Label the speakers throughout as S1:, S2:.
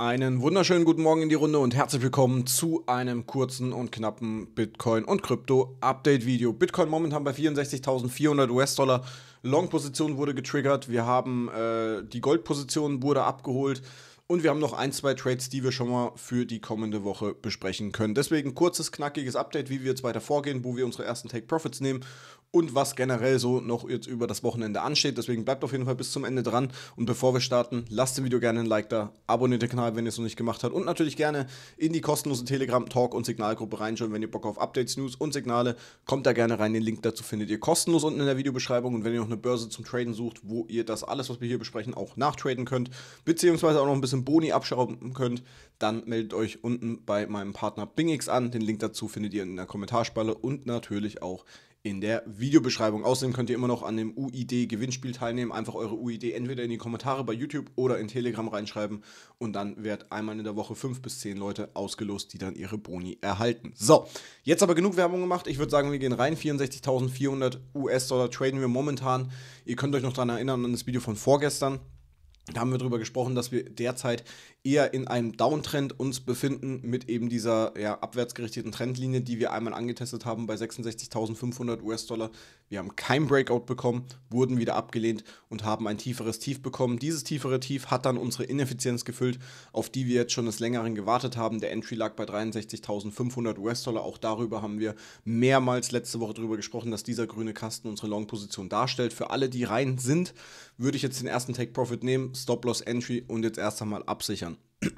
S1: Einen wunderschönen guten Morgen in die Runde und herzlich willkommen zu einem kurzen und knappen Bitcoin und Krypto Update Video. Bitcoin momentan bei 64.400 US-Dollar. Long-Position wurde getriggert. Wir haben äh, die Goldposition wurde abgeholt. Und wir haben noch ein, zwei Trades, die wir schon mal für die kommende Woche besprechen können. Deswegen kurzes, knackiges Update, wie wir jetzt weiter vorgehen, wo wir unsere ersten Take Profits nehmen und was generell so noch jetzt über das Wochenende ansteht. Deswegen bleibt auf jeden Fall bis zum Ende dran. Und bevor wir starten, lasst dem Video gerne ein Like da, abonniert den Kanal, wenn ihr es noch nicht gemacht habt und natürlich gerne in die kostenlose Telegram-Talk- und Signalgruppe reinschauen, wenn ihr Bock auf Updates, News und Signale, kommt da gerne rein. Den Link dazu findet ihr kostenlos unten in der Videobeschreibung. Und wenn ihr noch eine Börse zum Traden sucht, wo ihr das alles, was wir hier besprechen, auch nachtraden könnt, beziehungsweise auch noch ein bisschen bisschen Boni abschrauben könnt, dann meldet euch unten bei meinem Partner BingX an. Den Link dazu findet ihr in der Kommentarspalle und natürlich auch in der Videobeschreibung. Außerdem könnt ihr immer noch an dem UID-Gewinnspiel teilnehmen. Einfach eure UID entweder in die Kommentare bei YouTube oder in Telegram reinschreiben und dann wird einmal in der Woche fünf bis zehn Leute ausgelost, die dann ihre Boni erhalten. So, jetzt aber genug Werbung gemacht. Ich würde sagen, wir gehen rein. 64.400 US-Dollar traden wir momentan. Ihr könnt euch noch daran erinnern an das Video von vorgestern. Da haben wir darüber gesprochen, dass wir derzeit eher in einem Downtrend uns befinden mit eben dieser ja, abwärts Trendlinie, die wir einmal angetestet haben bei 66.500 US-Dollar. Wir haben kein Breakout bekommen, wurden wieder abgelehnt und haben ein tieferes Tief bekommen. Dieses tiefere Tief hat dann unsere Ineffizienz gefüllt, auf die wir jetzt schon des Längeren gewartet haben. Der Entry lag bei 63.500 US-Dollar. Auch darüber haben wir mehrmals letzte Woche darüber gesprochen, dass dieser grüne Kasten unsere Long-Position darstellt. Für alle, die rein sind, würde ich jetzt den ersten Take-Profit nehmen Stop-Loss-Entry und jetzt erst einmal absichern.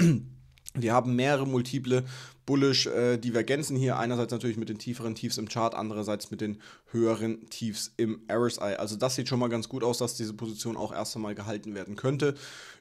S1: Wir haben mehrere multiple bullish äh, Divergenzen hier. Einerseits natürlich mit den tieferen Tiefs im Chart, andererseits mit den höheren Tiefs im RSI. Also das sieht schon mal ganz gut aus, dass diese Position auch erst einmal gehalten werden könnte.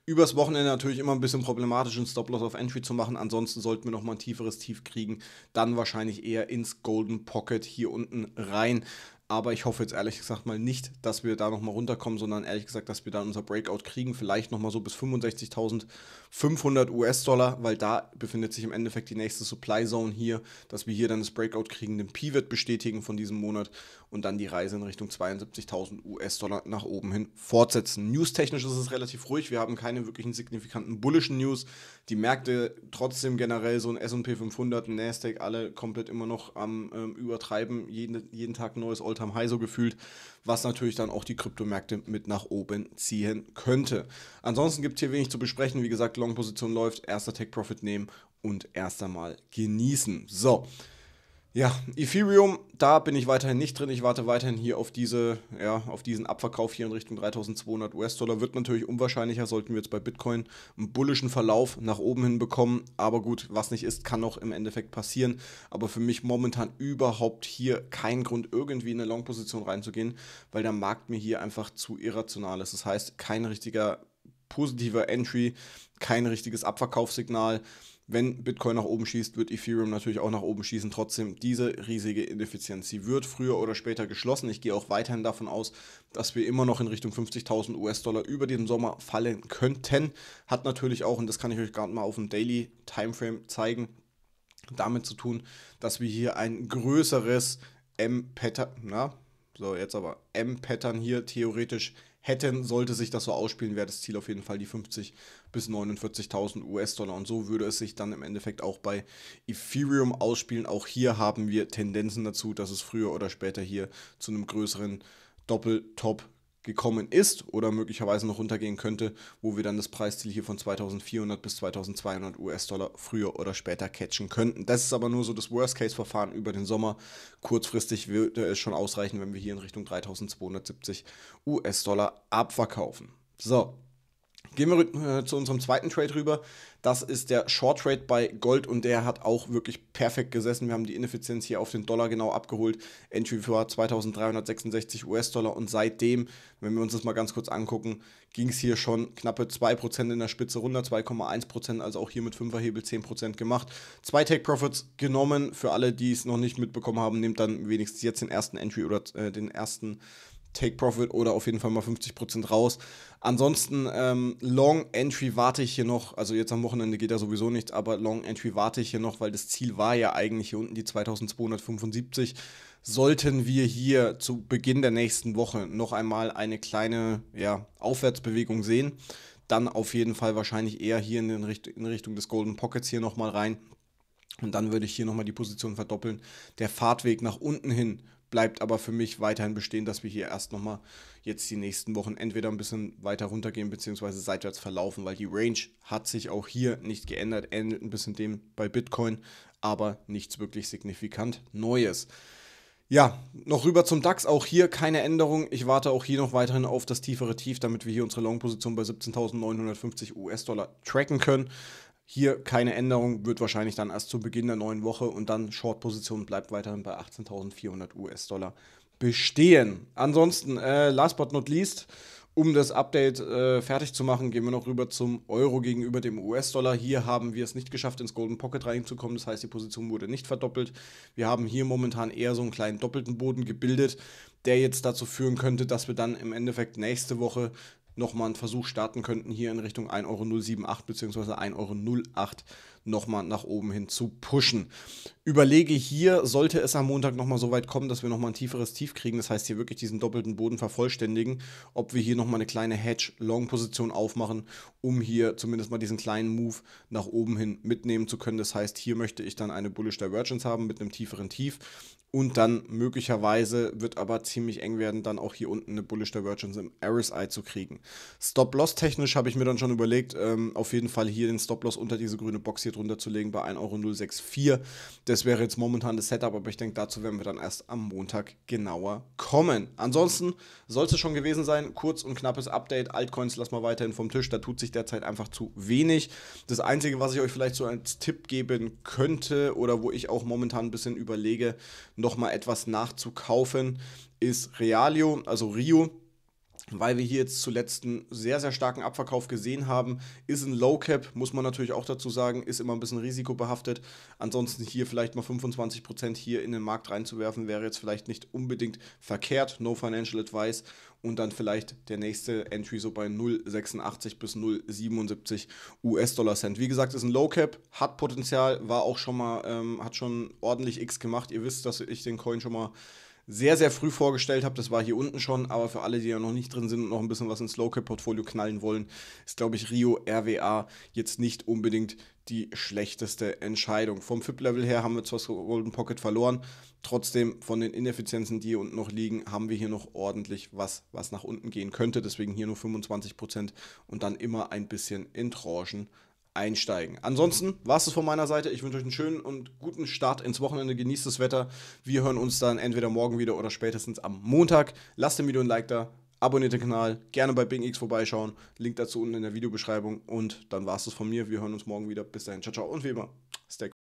S1: Übers Wochenende natürlich immer ein bisschen problematisch, einen Stop-Loss auf Entry zu machen. Ansonsten sollten wir nochmal ein tieferes Tief kriegen. Dann wahrscheinlich eher ins Golden Pocket hier unten rein. Aber ich hoffe jetzt ehrlich gesagt mal nicht, dass wir da nochmal runterkommen, sondern ehrlich gesagt, dass wir dann unser Breakout kriegen. Vielleicht nochmal so bis 65.500 US-Dollar, weil da befindet sich im Endeffekt die nächste Supply Zone hier, dass wir hier dann das Breakout kriegen, den Pivot bestätigen von diesem Monat und dann die Reise in Richtung 72.000 US-Dollar nach oben hin fortsetzen. News-technisch ist es relativ ruhig. Wir haben keine wirklichen signifikanten bullischen News. Die Märkte trotzdem generell so ein S&P 500, ein Nasdaq, alle komplett immer noch am ähm, Übertreiben. Jeden, jeden Tag neues Alltime unterm High so gefühlt, was natürlich dann auch die Kryptomärkte mit nach oben ziehen könnte. Ansonsten gibt es hier wenig zu besprechen. Wie gesagt, Long-Position läuft, erster tech profit nehmen und erst einmal genießen. So, ja, Ethereum, da bin ich weiterhin nicht drin. Ich warte weiterhin hier auf, diese, ja, auf diesen Abverkauf hier in Richtung 3200 US-Dollar. Wird natürlich unwahrscheinlicher, sollten wir jetzt bei Bitcoin einen bullischen Verlauf nach oben hin bekommen. Aber gut, was nicht ist, kann auch im Endeffekt passieren. Aber für mich momentan überhaupt hier kein Grund, irgendwie in eine Long-Position reinzugehen, weil der Markt mir hier einfach zu irrational ist. Das heißt, kein richtiger positiver Entry, kein richtiges Abverkaufssignal. Wenn Bitcoin nach oben schießt, wird Ethereum natürlich auch nach oben schießen. Trotzdem, diese riesige Ineffizienz, sie wird früher oder später geschlossen. Ich gehe auch weiterhin davon aus, dass wir immer noch in Richtung 50.000 US-Dollar über den Sommer fallen könnten. Hat natürlich auch, und das kann ich euch gerade mal auf dem Daily Timeframe zeigen, damit zu tun, dass wir hier ein größeres M-Pattern, na, so jetzt aber M-Pattern hier theoretisch hätten, sollte sich das so ausspielen, wäre das Ziel auf jeden Fall die 50 bis 49.000 US-Dollar. Und so würde es sich dann im Endeffekt auch bei Ethereum ausspielen. Auch hier haben wir Tendenzen dazu, dass es früher oder später hier zu einem größeren Doppeltop gekommen ist oder möglicherweise noch runtergehen könnte, wo wir dann das Preisziel hier von 2400 bis 2200 US-Dollar früher oder später catchen könnten. Das ist aber nur so das Worst-Case-Verfahren über den Sommer. Kurzfristig würde es schon ausreichen, wenn wir hier in Richtung 3270 US-Dollar abverkaufen. So, Gehen wir äh, zu unserem zweiten Trade rüber. Das ist der Short Trade bei Gold und der hat auch wirklich perfekt gesessen. Wir haben die Ineffizienz hier auf den Dollar genau abgeholt. Entry war 2366 US-Dollar und seitdem, wenn wir uns das mal ganz kurz angucken, ging es hier schon knappe 2% in der Spitze runter, 2,1%, also auch hier mit 5er Hebel 10% gemacht. Zwei Take Profits genommen. Für alle, die es noch nicht mitbekommen haben, nehmt dann wenigstens jetzt den ersten Entry oder äh, den ersten Take Profit oder auf jeden Fall mal 50% raus. Ansonsten ähm, Long Entry warte ich hier noch, also jetzt am Wochenende geht da sowieso nichts, aber Long Entry warte ich hier noch, weil das Ziel war ja eigentlich hier unten die 2275. Sollten wir hier zu Beginn der nächsten Woche noch einmal eine kleine ja, Aufwärtsbewegung sehen, dann auf jeden Fall wahrscheinlich eher hier in, den Richt in Richtung des Golden Pockets hier nochmal rein. Und dann würde ich hier nochmal die Position verdoppeln. Der Fahrtweg nach unten hin bleibt aber für mich weiterhin bestehen, dass wir hier erst nochmal jetzt die nächsten Wochen entweder ein bisschen weiter runtergehen bzw. seitwärts verlaufen, weil die Range hat sich auch hier nicht geändert, ähnelt ein bisschen dem bei Bitcoin, aber nichts wirklich signifikant Neues. Ja, noch rüber zum DAX. Auch hier keine Änderung. Ich warte auch hier noch weiterhin auf das tiefere Tief, damit wir hier unsere Long-Position bei 17.950 US-Dollar tracken können. Hier keine Änderung, wird wahrscheinlich dann erst zu Beginn der neuen Woche und dann Short-Position bleibt weiterhin bei 18.400 US-Dollar bestehen. Ansonsten, äh, last but not least, um das Update äh, fertig zu machen, gehen wir noch rüber zum Euro gegenüber dem US-Dollar. Hier haben wir es nicht geschafft, ins Golden Pocket reinzukommen. Das heißt, die Position wurde nicht verdoppelt. Wir haben hier momentan eher so einen kleinen doppelten Boden gebildet, der jetzt dazu führen könnte, dass wir dann im Endeffekt nächste Woche nochmal einen Versuch starten könnten, hier in Richtung 1,078 bzw. 1,08 Euro nochmal nach oben hin zu pushen. Überlege hier, sollte es am Montag nochmal so weit kommen, dass wir nochmal ein tieferes Tief kriegen, das heißt hier wirklich diesen doppelten Boden vervollständigen, ob wir hier nochmal eine kleine Hedge-Long-Position aufmachen, um hier zumindest mal diesen kleinen Move nach oben hin mitnehmen zu können. Das heißt, hier möchte ich dann eine Bullish Divergence haben mit einem tieferen Tief und dann möglicherweise wird aber ziemlich eng werden, dann auch hier unten eine Bullish Divergence im RSI zu kriegen. Stop-Loss technisch habe ich mir dann schon überlegt, ähm, auf jeden Fall hier den Stop-Loss unter diese grüne Box hier Ticket runterzulegen bei 1,064 Euro. Das wäre jetzt momentan das Setup, aber ich denke, dazu werden wir dann erst am Montag genauer kommen. Ansonsten soll es schon gewesen sein. Kurz und knappes Update. Altcoins lassen wir weiterhin vom Tisch. Da tut sich derzeit einfach zu wenig. Das Einzige, was ich euch vielleicht so als Tipp geben könnte oder wo ich auch momentan ein bisschen überlege, nochmal etwas nachzukaufen, ist Realio, also Rio weil wir hier jetzt zuletzt einen sehr, sehr starken Abverkauf gesehen haben. Ist ein Low Cap, muss man natürlich auch dazu sagen, ist immer ein bisschen risikobehaftet. Ansonsten hier vielleicht mal 25% hier in den Markt reinzuwerfen, wäre jetzt vielleicht nicht unbedingt verkehrt. No Financial Advice. Und dann vielleicht der nächste Entry so bei 0,86 bis 0,77 US-Dollar Cent. Wie gesagt, ist ein Low Cap, hat Potenzial, war auch schon mal, ähm, hat schon ordentlich X gemacht. Ihr wisst, dass ich den Coin schon mal sehr, sehr früh vorgestellt habe. Das war hier unten schon, aber für alle, die ja noch nicht drin sind und noch ein bisschen was ins Local-Portfolio knallen wollen, ist, glaube ich, Rio RWA jetzt nicht unbedingt die schlechteste Entscheidung. Vom FIP-Level her haben wir zwar das Golden Pocket verloren, trotzdem von den Ineffizienzen, die hier unten noch liegen, haben wir hier noch ordentlich was, was nach unten gehen könnte. Deswegen hier nur 25% Prozent und dann immer ein bisschen in Tranchen einsteigen. Ansonsten war es das von meiner Seite. Ich wünsche euch einen schönen und guten Start ins Wochenende. Genießt das Wetter. Wir hören uns dann entweder morgen wieder oder spätestens am Montag. Lasst dem Video ein Like da, abonniert den Kanal, gerne bei Bing X vorbeischauen. Link dazu unten in der Videobeschreibung. Und dann war es das von mir. Wir hören uns morgen wieder. Bis dahin. Ciao, ciao und wie immer.